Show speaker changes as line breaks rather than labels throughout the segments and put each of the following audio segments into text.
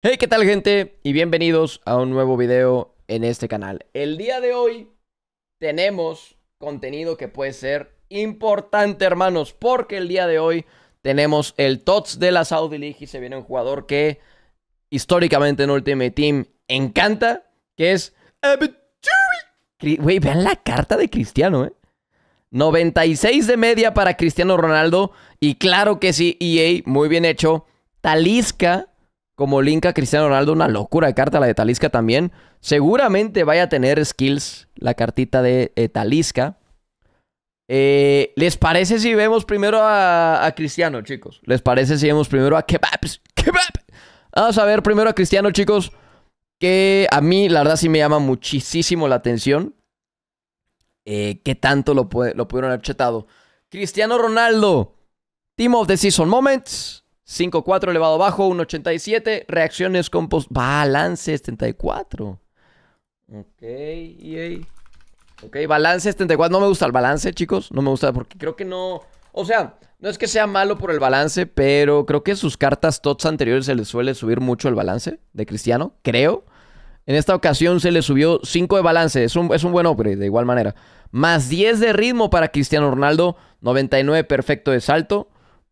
Hey, ¿qué tal gente? Y bienvenidos a un nuevo video en este canal. El día de hoy tenemos contenido que puede ser importante, hermanos, porque el día de hoy tenemos el TOTS de la Saudi League y se viene un jugador que históricamente en Ultimate Team encanta, que es... Güey, vean la carta de Cristiano, ¿eh? 96 de media para Cristiano Ronaldo y claro que sí, EA, muy bien hecho. Talisca como linka Cristiano Ronaldo, una locura de carta la de Talisca también. Seguramente vaya a tener skills la cartita de eh, Talisca. Eh, ¿Les parece si vemos primero a, Cristiano, chicos? ¿Les parece si vemos primero a Kebabs? Kebab. Vamos a ver primero a Cristiano, chicos. Que a mí, la verdad, sí me llama muchísimo la atención. Eh, ¿Qué tanto lo, lo pudieron haber chetado? Cristiano Ronaldo. Team of the Season Moments. 5-4 elevado bajo 1.87. Reacciones con post... Balance 74. Ok, Ok, balance 74. No me gusta el balance, chicos. No me gusta porque creo que no... O sea, no es que sea malo por el balance, pero creo que sus cartas TOTS anteriores se les suele subir mucho el balance de Cristiano, creo. En esta ocasión se le subió 5 de balance, es un, es un buen hombre de igual manera. Más 10 de ritmo para Cristiano Ronaldo, 99 perfecto de salto,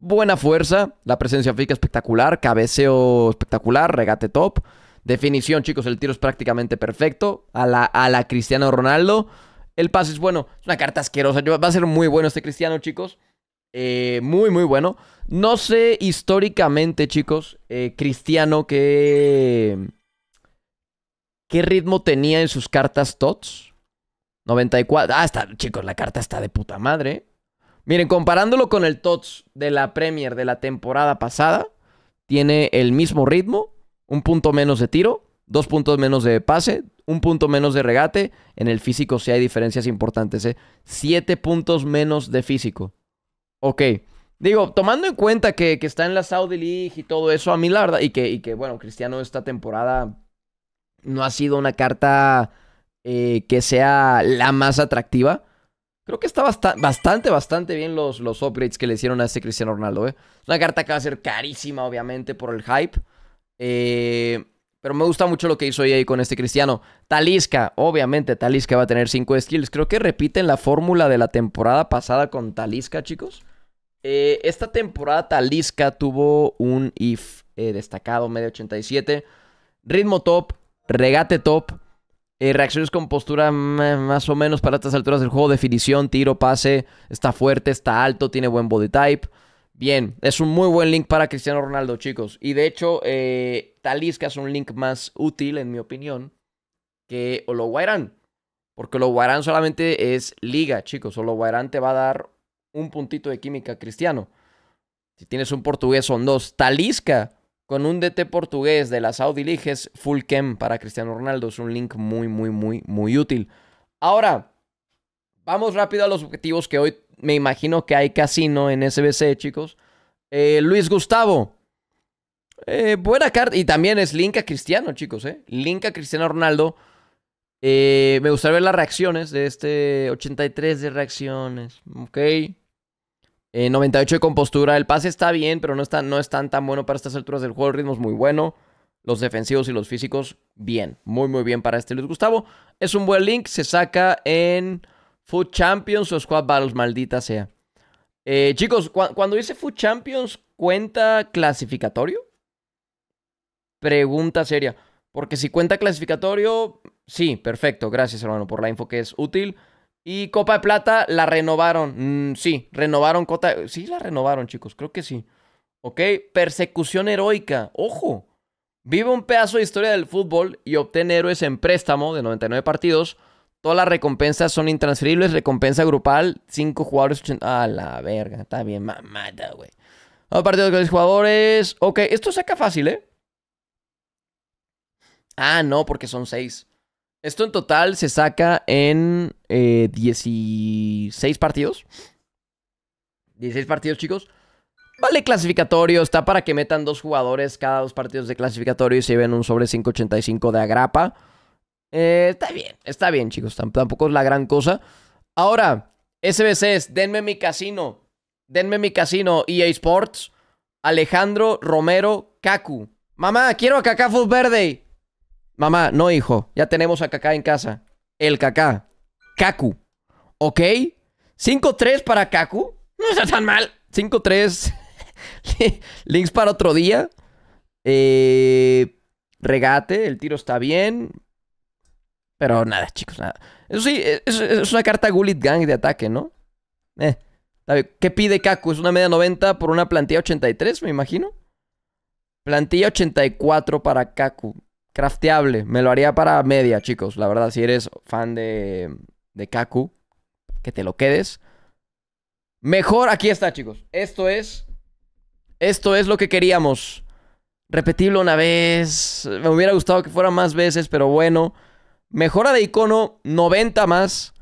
buena fuerza, la presencia física espectacular, cabeceo espectacular, regate top. Definición, chicos, el tiro es prácticamente perfecto. A la, a la Cristiano Ronaldo. El pase es bueno. Es una carta asquerosa. Va a ser muy bueno este Cristiano, chicos. Eh, muy, muy bueno. No sé históricamente, chicos, eh, Cristiano, qué. ¿Qué ritmo tenía en sus cartas TOTS? 94. Ah, está, chicos, la carta está de puta madre. Miren, comparándolo con el TOTS de la Premier de la temporada pasada, tiene el mismo ritmo, un punto menos de tiro, dos puntos menos de pase, un punto menos de regate. En el físico sí hay diferencias importantes, ¿eh? Siete puntos menos de físico. Ok. Digo, tomando en cuenta que, está en la Saudi League y todo eso, a mí la verdad, y que, que bueno, Cristiano esta temporada no ha sido una carta eh, que sea la más atractiva. Creo que está bastante, bastante bien los, los upgrades que le hicieron a este Cristiano Ronaldo. ¿eh? una carta que va a ser carísima, obviamente, por el hype. Eh, pero me gusta mucho lo que hizo ahí con este Cristiano. Talisca, obviamente, Talisca va a tener 5 skills. Creo que repiten la fórmula de la temporada pasada con Talisca, chicos. Eh, esta temporada Talisca tuvo un if eh, destacado, medio 87. Ritmo top, regate top, eh, reacciones con postura más o menos para estas alturas del juego. Definición, tiro, pase. Está fuerte, está alto, tiene buen body type. Bien, es un muy buen link para Cristiano Ronaldo, chicos. Y de hecho, eh, Talisca es un link más útil, en mi opinión, que Ologuairán. Porque Ologuairán solamente es liga, chicos. Ologuairán te va a dar un puntito de química cristiano. Si tienes un portugués son dos. Talisca con un DT portugués de la Saudi liges, full chem para Cristiano Ronaldo. Es un link muy, muy, muy, muy útil. Ahora, vamos rápido a los objetivos que hoy me imagino que hay casino en SBC, chicos. Eh, Luis Gustavo. Eh, buena carta. Y también es link a Cristiano, chicos. Eh. Link a Cristiano Ronaldo. Eh, me gustaría ver las reacciones de este 83 de reacciones. Ok. 98 eh, de compostura. El pase está bien, pero no es, tan, no tan, bueno para estas alturas del juego. El ritmo es muy bueno. Los defensivos y los físicos, bien. Muy, muy bien para este Luis Gustavo. Es un buen link. Se saca en Food Champions o Squad Battles, maldita sea. Eh, chicos, cuando dice Food Champions, ¿cuenta clasificatorio? Pregunta seria. Porque si cuenta clasificatorio, sí, perfecto. Gracias, hermano, por la info que es útil. Y Copa de Plata la renovaron. Mm, sí, renovaron Cota. Sí, la renovaron, chicos, creo que sí. Ok, persecución heroica. Ojo, vive un pedazo de historia del fútbol y obtén héroes en préstamo de 99 partidos. Todas las recompensas son intransferibles. Recompensa grupal, 5 jugadores. A ah, la verga, está bien mamada, güey. a partidos con los jugadores. Ok, esto saca fácil, ¿eh? Ah, no, porque son 6. Esto en total se saca en 16 eh, partidos. 16 partidos, chicos. Vale clasificatorio, está para que metan dos jugadores cada dos partidos de clasificatorio y se lleven un sobre 585 de agrapa. Eh, está bien, está bien, chicos. Tampoco es la gran cosa. Ahora, SBCs, denme mi casino. Denme mi casino, EA Sports. Alejandro Romero Kaku. Mamá, quiero a Cacafus Verde. Mamá, no hijo, ya tenemos a Kaká en casa. El Kaká. Kaku. ¿Ok? 5-3 para Kaku. No está tan mal. 5-3. Links para otro día. Eh, regate, el tiro está bien. Pero nada, chicos, nada. Eso sí, eh, es, una carta Gulit Gang de ataque, ¿no? Eh, ¿Qué pide Kaku? Es una media 90 por una plantilla 83, me imagino. Plantilla 84 para Kaku crafteable. Me lo haría para media, chicos. La verdad, si eres fan de, de Kaku, que te lo quedes. Mejor, aquí está, chicos. Esto es. Esto es lo que queríamos. Repetirlo una vez. Me hubiera gustado que fuera más veces, pero bueno. Mejora de icono 90 más.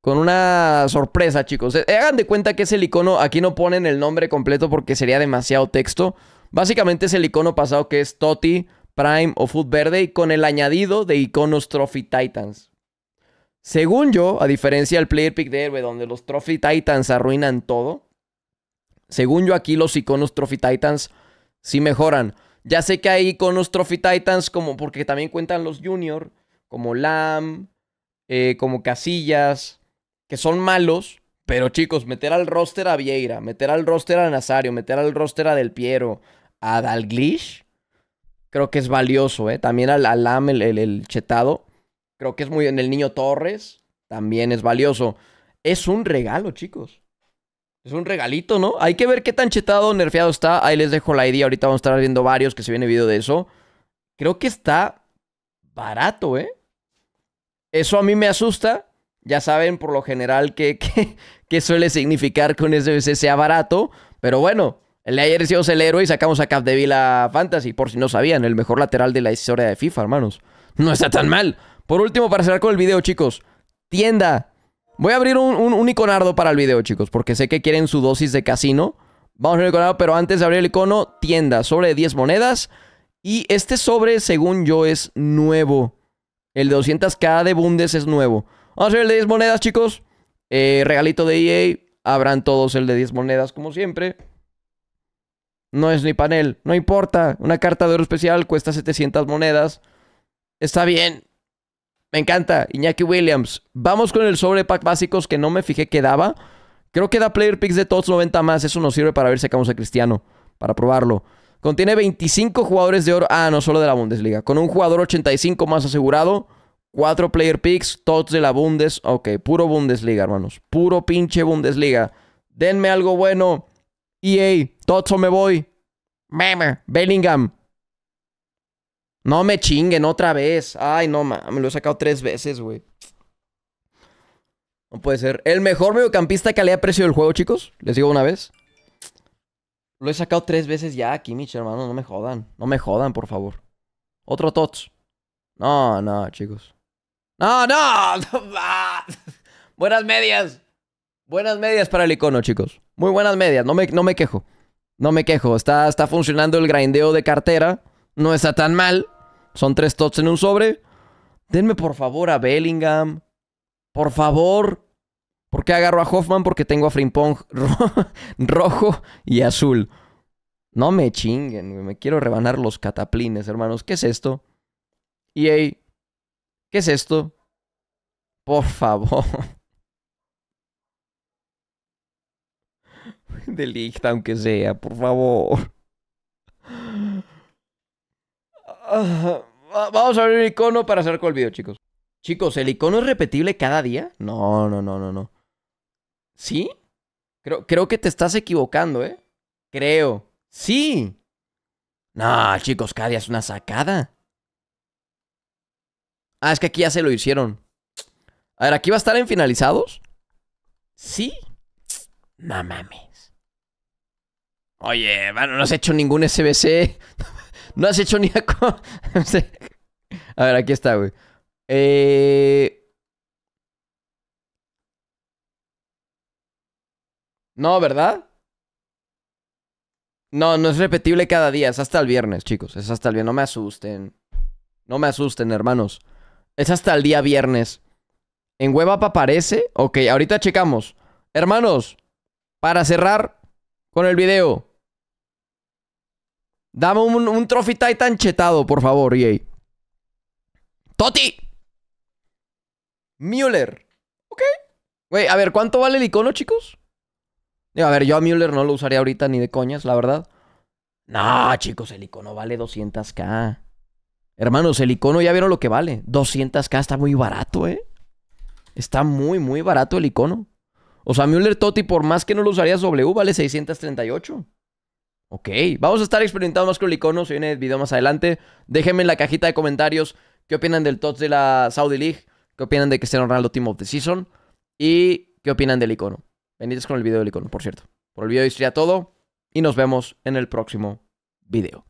Con una sorpresa, chicos. Eh, hagan de cuenta que es el icono. Aquí no ponen el nombre completo porque sería demasiado texto. Básicamente es el icono pasado que es Toti Prime o Food Verde y con el añadido de iconos Trophy Titans. Según yo, a diferencia del Player Pick de Héroe, donde los Trophy Titans arruinan todo, según yo aquí los iconos Trophy Titans sí mejoran. Ya sé que hay iconos Trophy Titans como porque también cuentan los Junior, como Lam, eh, como Casillas, que son malos, pero chicos, meter al roster a Vieira, meter al roster a Nazario, meter al roster a Del Piero, a Dalglish, creo que es valioso, ¿eh? También al Alam, el, el, chetado, creo que es muy... En el niño Torres, también es valioso. Es un regalo, chicos. Es un regalito, ¿no? Hay que ver qué tan chetado, nerfeado está. Ahí les dejo la idea. Ahorita vamos a estar viendo varios que se viene video de eso. Creo que está barato, ¿eh? Eso a mí me asusta. Ya saben por lo general que, que, que suele significar que un SBC sea barato. Pero bueno, el de ayer hicimos el héroe y sacamos a Capdevila Fantasy, por si no sabían, el mejor lateral de la historia de FIFA, hermanos. No está tan mal. Por último, para cerrar con el video, chicos, tienda. Voy a abrir un, iconardo para el video, chicos, porque sé que quieren su dosis de casino. Vamos a abrir el iconardo, pero antes de abrir el icono, tienda, sobre de 10 monedas. Y este sobre, según yo, es nuevo. El de 200k de Bundes es nuevo. Vamos a ver el de 10 monedas, chicos. Eh, regalito de EA. Habrán todos el de 10 monedas, como siempre. No es ni panel, no importa. Una carta de oro especial cuesta 700 monedas. Está bien. Me encanta, Iñaki Williams. Vamos con el sobre pack básicos que no me fijé que daba. Creo que da player picks de todos 90 más. Eso nos sirve para ver si sacamos a Cristiano, para probarlo. Contiene 25 jugadores de oro. Ah, no, solo de la Bundesliga. Con un jugador 85 más asegurado. cuatro player picks, tots de la Bundes. Ok, puro Bundesliga, hermanos. Puro pinche Bundesliga. Denme algo bueno. EA, o me voy. Meme, Bellingham. No me chinguen otra vez. Ay, no, me lo he sacado tres veces, güey. No puede ser. El mejor mediocampista que ha precio el juego, chicos. Les digo una vez. Lo he sacado tres veces ya, Kimmich, hermano. No me jodan. No me jodan, por favor. Otro Tots. No, no, chicos. No, no. Buenas medias. Buenas medias para el icono, chicos. Muy buenas medias, no me, no me quejo. No me quejo, está, está funcionando el grindeo de cartera. No está tan mal. Son tres tots en un sobre. Denme por favor a Bellingham. Por favor. ¿Por qué agarro a Hoffman? Porque tengo a Frimpong rojo y azul. No me chinguen, me quiero rebanar los cataplines, hermanos. ¿Qué es esto? EA, ¿qué es esto? Por favor. de lista, aunque sea, por favor. Ah, ah, vamos a abrir el icono para hacer con el video, chicos. Chicos, ¿el icono es repetible cada día? No, no, no, no, no. ¿Sí? Creo, creo que te estás equivocando, ¿eh? Creo. ¡Sí! No, chicos, cada día es una sacada. Ah, es que aquí ya se lo hicieron. A ver, ¿aquí va a estar en finalizados? ¿Sí? No mames. Oye, hermano, no has hecho ningún SBC. No has hecho ni... a ver, aquí está, güey. Eh, no, ¿verdad? No, no es repetible cada día. Es hasta el viernes, chicos. Es hasta el viernes. No me asusten. No me asusten, hermanos. Es hasta el día viernes. ¿En WebApp aparece? Ok, ahorita checamos. Hermanos, para cerrar con el video. Dame un, un Trophy Titan chetado, por favor, EA. ¡Toti! Müller. Ok. Güey, a ver, ¿cuánto vale el icono, chicos? a ver, yo a Müller no lo usaría ahorita ni de coñas, la verdad. No, chicos, el icono vale 200k. Hermanos, el icono ya vieron lo que vale. 200k está muy barato, ¿eh? Está muy, muy barato el icono. O sea, Müller Toti, por más que no lo usarías, W, vale 638. Ok, vamos a estar experimentando más con el icono. Si viene el video más adelante. Déjenme en la cajita de comentarios qué opinan del TOTS de la Saudi League, qué opinan de que Cristiano Ronaldo Team of the Season y qué opinan del icono. Venid con el video del icono, por cierto. Por el video de hoy todo y nos vemos en el próximo video.